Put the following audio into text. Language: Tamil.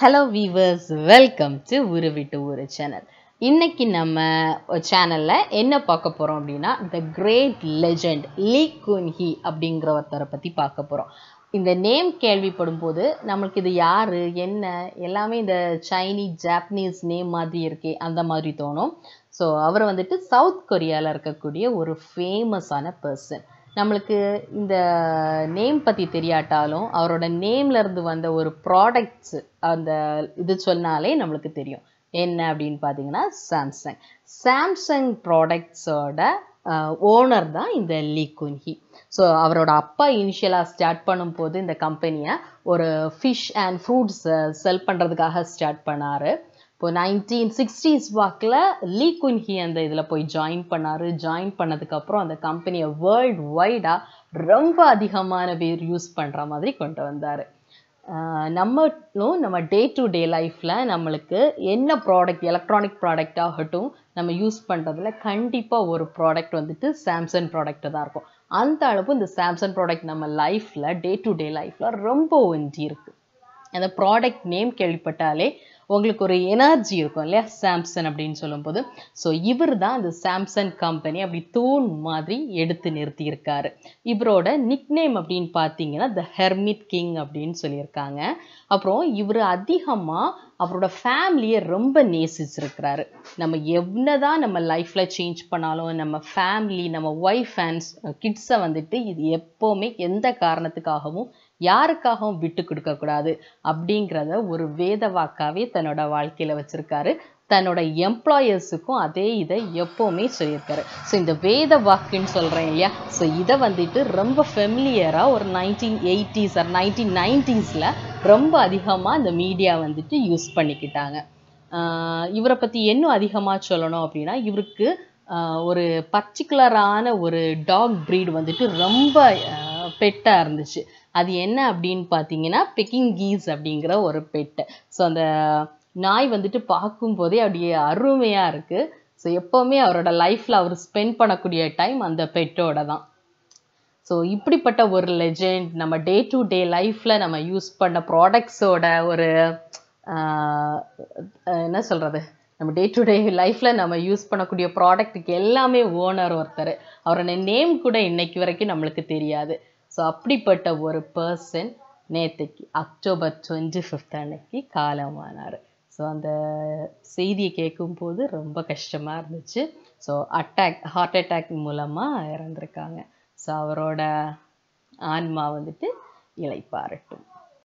ஹலோ வீவர்ஸ் வெல்கம் டு ஊரு விட்டு ஊரு சேனல் இன்னைக்கு நம்ம சேனலில் என்ன பார்க்க போகிறோம் அப்படின்னா த கிரேட் லெஜெண்ட் லீ குன் ஹி அப்படிங்கிற ஒருத்தரை பற்றி பார்க்க போகிறோம் இந்த நேம் கேள்விப்படும் போது நம்மளுக்கு இது யார் என்ன எல்லாமே இந்த சைனீஸ் ஜாப்பனீஸ் நேம் மாதிரி இருக்கே அந்த மாதிரி தோணும் ஸோ அவர் வந்துட்டு சவுத் கொரியாவில் இருக்கக்கூடிய ஒரு ஃபேமஸான பர்சன் நம்மளுக்கு இந்த நேம் பற்றி தெரியாட்டாலும் அவரோட நேம்லேருந்து வந்த ஒரு ப்ராடக்ட்ஸு அந்த இது சொன்னாலே நம்மளுக்கு தெரியும் என்ன அப்படின்னு பார்த்தீங்கன்னா சாம்சங் சாம்சங் ப்ராடக்ட்ஸோட ஓனர் தான் இந்த லீ குன்ஹி ஸோ அவரோட அப்பா இனிஷியலாக ஸ்டார்ட் பண்ணும்போது இந்த கம்பெனியை ஒரு ஃபிஷ் அண்ட் ஃப்ரூட்ஸ் செல் பண்ணுறதுக்காக ஸ்டார்ட் பண்ணார் இப்போ நைன்டீன் சிக்ஸ்டீஸ் வாக்கில் லீ குன்ஹி அந்த இதில் போய் ஜாயின் பண்ணார் ஜாயின் பண்ணதுக்கப்புறம் அந்த கம்பெனியை வேர்ல்டு வைடாக ரொம்ப அதிகமான பேர் யூஸ் பண்ணுற மாதிரி கொண்டு வந்தார் நம்மளும் நம்ம டே டு டே லைஃப்பில் நம்மளுக்கு என்ன ப்ராடக்ட் எலக்ட்ரானிக் ப்ராடக்ட் ஆகட்டும் நம்ம யூஸ் பண்ணுறதுல கண்டிப்பாக ஒரு ப்ராடக்ட் வந்துட்டு சாம்சங் ப்ராடக்ட்டு தான் இருக்கும் அந்த அளவு இந்த சாம்சங் ப்ராடக்ட் நம்ம லைஃப்பில் டே டு டே லைஃப்பில் ரொம்ப ஒன்றி இருக்குது அந்த ப்ராடக்ட் நேம் கேள்விப்பட்டாலே உங்களுக்கு ஒரு எனர்ஜி இருக்கும் இல்லையா சாம்சன் அப்படின்னு சொல்லும்போது ஸோ இவர் தான் அந்த சாம்சன் கம்பெனி அப்படி தூண் மாதிரி எடுத்து நிறுத்தியிருக்காரு இவரோட நிக்னேம் அப்படின்னு பார்த்தீங்கன்னா த ஹெர்மித் கிங் அப்படின்னு சொல்லியிருக்காங்க அப்புறம் இவர் அதிகமாக அவரோட ஃபேமிலியை ரொம்ப நேசிச்சிருக்கிறாரு நம்ம எவ்வளோதான் நம்ம லைஃப்பில் சேஞ்ச் பண்ணாலும் நம்ம ஃபேமிலி நம்ம ஒய்ஃப் அண்ட்ஸ் கிட்ஸை வந்துட்டு இது எப்போவுமே எந்த காரணத்துக்காகவும் யாருக்காகவும் விட்டு கொடுக்கக்கூடாது அப்படிங்கிறத ஒரு வேத வாக்காவே தன்னோட வாழ்க்கையில வச்சிருக்காரு தன்னோட எம்ப்ளாயர்ஸுக்கும் அதே இதை எப்போவுமே சொல்லியிருக்காரு ஸோ இந்த வேத வாக்குன்னு சொல்கிறேன் இல்லையா ஸோ இதை வந்துட்டு ரொம்ப ஃபெமிலியராக ஒரு நைன்டீன் எயிட்டிஸ் ஆர் நைன்டீன் நைன்டீஸில் ரொம்ப அதிகமாக இந்த மீடியா வந்துட்டு யூஸ் பண்ணிக்கிட்டாங்க இவரை பற்றி இன்னும் அதிகமாக சொல்லணும் அப்படின்னா இவருக்கு ஒரு பர்டிகுலரான ஒரு டாக் ப்ரீடு வந்துட்டு ரொம்ப பெட்டாக இருந்துச்சு அது என்ன அப்படின்னு பார்த்தீங்கன்னா பெக்கிங் கீஸ் அப்படிங்கிற ஒரு பெட்டு ஸோ அந்த நாய் வந்துட்டு பார்க்கும்போதே அப்படியே அருமையாக இருக்குது ஸோ எப்போவுமே அவரோட லைஃப்பில் அவர் ஸ்பெண்ட் பண்ணக்கூடிய டைம் அந்த பெட்டோட தான் ஸோ இப்படிப்பட்ட ஒரு லெஜெண்ட் நம்ம டே டு டே லைஃப்பில் நம்ம யூஸ் பண்ண ப்ராடக்ட்ஸோட ஒரு என்ன சொல்கிறது நம்ம டே டு டே லைஃப்பில் நம்ம யூஸ் பண்ணக்கூடிய ப்ராடக்ட்டுக்கு எல்லாமே ஓனர் ஒருத்தர் அவரோட நேம் கூட இன்னைக்கு வரைக்கும் நம்மளுக்கு தெரியாது ஸோ அப்படிப்பட்ட ஒரு பர்சன் நேற்றுக்கு அக்டோபர் டுவெண்ட்டி ஃபிஃப்த் அன்னைக்கு காலமானார் ஸோ அந்த செய்தியை கேட்கும்போது ரொம்ப கஷ்டமாக இருந்துச்சு ஸோ அட்டாக் ஹார்ட் அட்டாக் மூலமாக இறந்துருக்காங்க ஸோ அவரோட ஆன்மா வந்துட்டு இழைப்பாரட்டும்